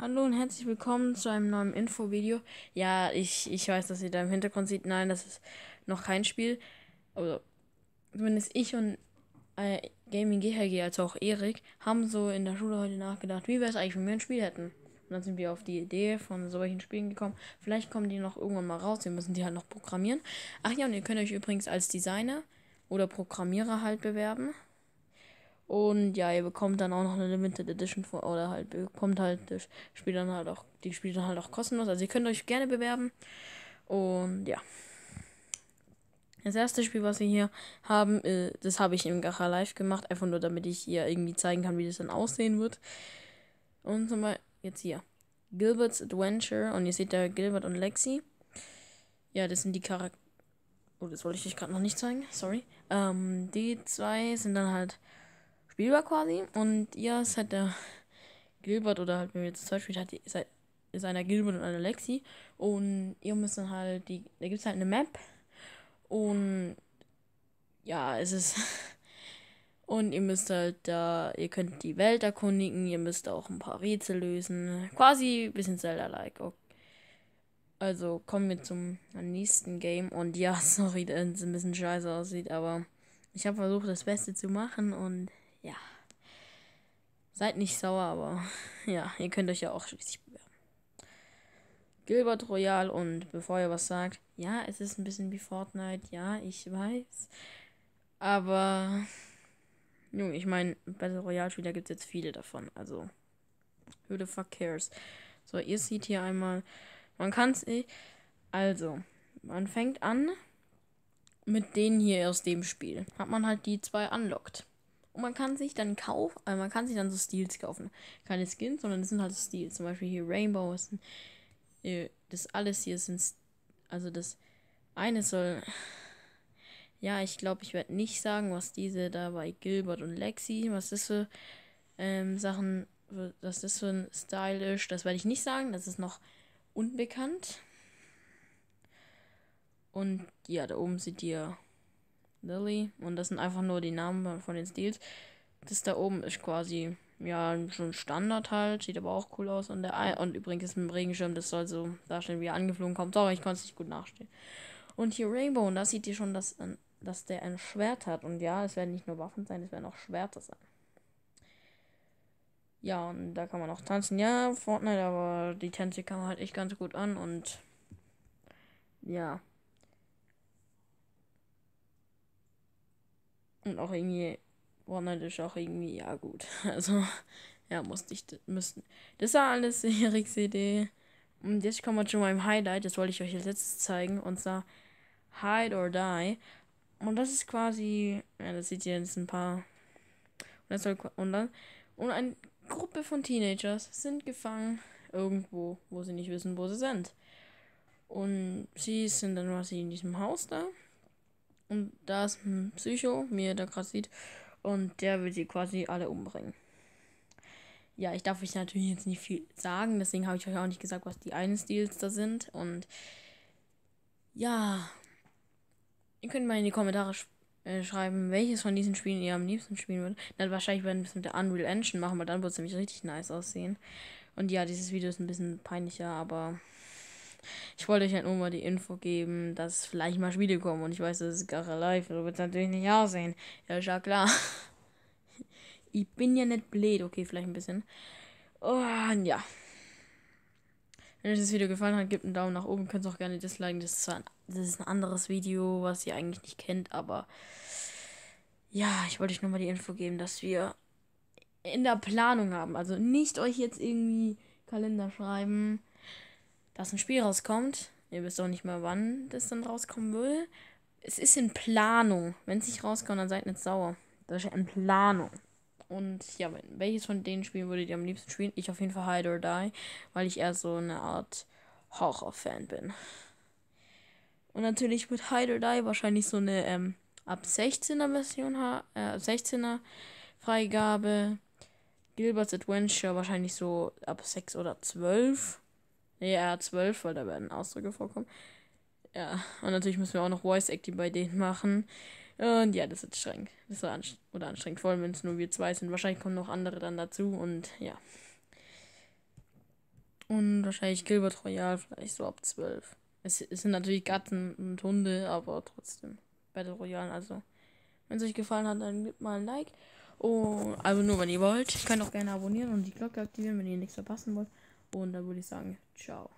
Hallo und herzlich willkommen zu einem neuen Info-Video. Ja, ich, ich weiß, dass ihr da im Hintergrund seht. Nein, das ist noch kein Spiel. Also, zumindest ich und äh, Gaming GHG, also auch Erik, haben so in der Schule heute nachgedacht, wie wäre es eigentlich, wenn wir ein Spiel hätten. Und dann sind wir auf die Idee von solchen Spielen gekommen. Vielleicht kommen die noch irgendwann mal raus. Wir müssen die halt noch programmieren. Ach ja, und ihr könnt euch übrigens als Designer oder Programmierer halt bewerben. Und ja, ihr bekommt dann auch noch eine Limited Edition von, oder halt bekommt halt das Spiel dann halt auch, die Spiele dann halt auch kostenlos. Also ihr könnt euch gerne bewerben. Und ja. Das erste Spiel, was wir hier haben, äh, das habe ich im Gacha Live gemacht, einfach nur damit ich hier irgendwie zeigen kann, wie das dann aussehen wird. Und zum Beispiel, jetzt hier. Gilbert's Adventure. Und ihr seht da Gilbert und Lexi. Ja, das sind die Charaktere. Oh, das wollte ich euch gerade noch nicht zeigen. Sorry. Ähm, die zwei sind dann halt spielbar quasi. Und ja, es hat der Gilbert oder halt, wenn wir jetzt zwei spielt, hat seid, halt, ist einer Gilbert und einer Lexi. Und ihr müsst dann halt, die, da gibt es halt eine Map. Und ja, es ist. Und ihr müsst halt da, ihr könnt die Welt erkundigen, ihr müsst auch ein paar Rätsel lösen. Quasi ein bisschen Zelda-like. Okay. Also kommen wir zum nächsten Game. Und ja, sorry, dass es ein bisschen scheiße aussieht, aber ich habe versucht, das Beste zu machen und ja. Seid nicht sauer, aber ja, ihr könnt euch ja auch schließlich bewerben. Gilbert Royal und bevor ihr was sagt, ja, es ist ein bisschen wie Fortnite, ja, ich weiß. Aber, Junge, ich meine, Battle Royale-Spieler gibt es jetzt viele davon, also, who the fuck cares? So, ihr seht hier einmal, man kann es, eh, also, man fängt an mit denen hier aus dem Spiel. Hat man halt die zwei unlocked. Und man kann sich dann kaufen, äh, man kann sich dann so Steals kaufen. Keine Skins, sondern das sind halt Steals. Zum Beispiel hier Rainbow ist ein, das alles hier sind, also das eine soll, ja, ich glaube, ich werde nicht sagen, was diese da bei Gilbert und Lexi, was das für ähm, Sachen, was das für ein Style ist, das werde ich nicht sagen, das ist noch unbekannt. Und ja, da oben seht ihr Lily. Und das sind einfach nur die Namen von den Stils. Das da oben ist quasi, ja, schon Standard halt. Sieht aber auch cool aus. Und, der Ei und übrigens ist ein Regenschirm, das soll so darstellen, wie er angeflogen kommt. Sorry, ich konnte es nicht gut nachstehen. Und hier Rainbow, und da seht ihr schon, dass, dass der ein Schwert hat. Und ja, es werden nicht nur Waffen sein, es werden auch Schwerter sein. Ja, und da kann man auch tanzen. Ja, Fortnite, aber die Tänze kann man halt echt ganz gut an und ja. Und auch irgendwie, One Night ist auch irgendwie, ja gut. Also, ja, musste ich müssen. Das war alles Eriks Idee. Und jetzt kommen wir zu meinem Highlight. Das wollte ich euch als letztes zeigen. Und zwar Hide or Die. Und das ist quasi, ja, das seht ihr jetzt ein paar. Und, das soll, und dann. Und eine Gruppe von Teenagers sind gefangen irgendwo, wo sie nicht wissen, wo sie sind. Und sie sind dann quasi in diesem Haus da. Und da ist ein Psycho, wie ihr da gerade sieht. Und der will sie quasi alle umbringen. Ja, ich darf euch natürlich jetzt nicht viel sagen, deswegen habe ich euch auch nicht gesagt, was die einen Stils da sind. Und ja, ihr könnt mal in die Kommentare sch äh, schreiben, welches von diesen Spielen ihr am liebsten spielen würdet. Dann wahrscheinlich werden wir es mit der Unreal Engine machen, weil dann wird es nämlich richtig nice aussehen. Und ja, dieses Video ist ein bisschen peinlicher, aber ich wollte euch halt nur mal die Info geben, dass vielleicht mal Spiele kommen. Und ich weiß, das ist gerade live. Du wird natürlich nicht aussehen. Ja, ist ja klar. ich bin ja nicht blöd. Okay, vielleicht ein bisschen. Und ja. Wenn euch das Video gefallen hat, gebt einen Daumen nach oben. Könnt es auch gerne disliken. Das ist, zwar ein, das ist ein anderes Video, was ihr eigentlich nicht kennt, aber ja, ich wollte euch nur mal die Info geben, dass wir in der Planung haben. Also nicht euch jetzt irgendwie Kalender schreiben dass ein Spiel rauskommt. Ihr wisst auch nicht mal, wann das dann rauskommen will. Es ist in Planung. Wenn es nicht rauskommt, dann seid nicht sauer. Das ist in Planung. Und ja, welches von den Spielen würdet ihr am liebsten spielen? Ich auf jeden Fall Hide or Die, weil ich eher so eine Art Horror-Fan bin. Und natürlich wird Hide or Die wahrscheinlich so eine ähm, ab 16er Version, äh, ab 16er Freigabe. Gilbert's Adventure wahrscheinlich so ab 6 oder 12. Nee, ja, 12, weil da werden Ausdrücke vorkommen. Ja, und natürlich müssen wir auch noch Voice Acting bei denen machen. Und ja, das ist streng. Das war anstrengend. Oder anstrengend, vor allem wenn es nur wir zwei sind. Wahrscheinlich kommen noch andere dann dazu und ja. Und wahrscheinlich Gilbert Royal vielleicht so ab 12. Es, es sind natürlich Gatten und Hunde, aber trotzdem. Battle Royale, also. Wenn es euch gefallen hat, dann gebt mal ein Like. Oh, also nur wenn ihr wollt. Ihr könnt auch gerne abonnieren und die Glocke aktivieren, wenn ihr nichts verpassen wollt. Und dann würde ich sagen, ciao.